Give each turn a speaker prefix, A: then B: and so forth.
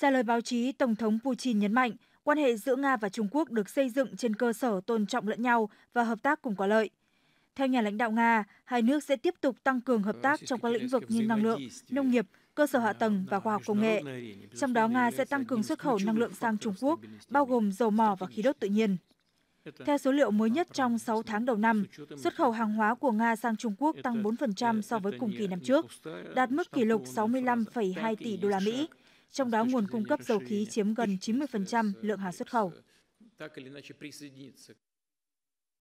A: Trả lời báo chí, Tổng thống Putin nhấn mạnh, quan hệ giữa Nga và Trung Quốc được xây dựng trên cơ sở tôn trọng lẫn nhau và hợp tác cùng có lợi. Theo nhà lãnh đạo Nga, hai nước sẽ tiếp tục tăng cường hợp tác trong các lĩnh vực như năng lượng, nông nghiệp, cơ sở hạ tầng và khoa học công nghệ. Trong đó, Nga sẽ tăng cường xuất khẩu năng lượng sang Trung Quốc, bao gồm dầu mỏ và khí đốt tự nhiên. Theo số liệu mới nhất trong 6 tháng đầu năm, xuất khẩu hàng hóa của Nga sang Trung Quốc tăng 4% so với cùng kỳ năm trước, đạt mức kỷ lục 65,2 tỷ đô la Mỹ, trong đó nguồn cung cấp dầu
B: khí chiếm gần
A: 90% lượng hàng xuất khẩu.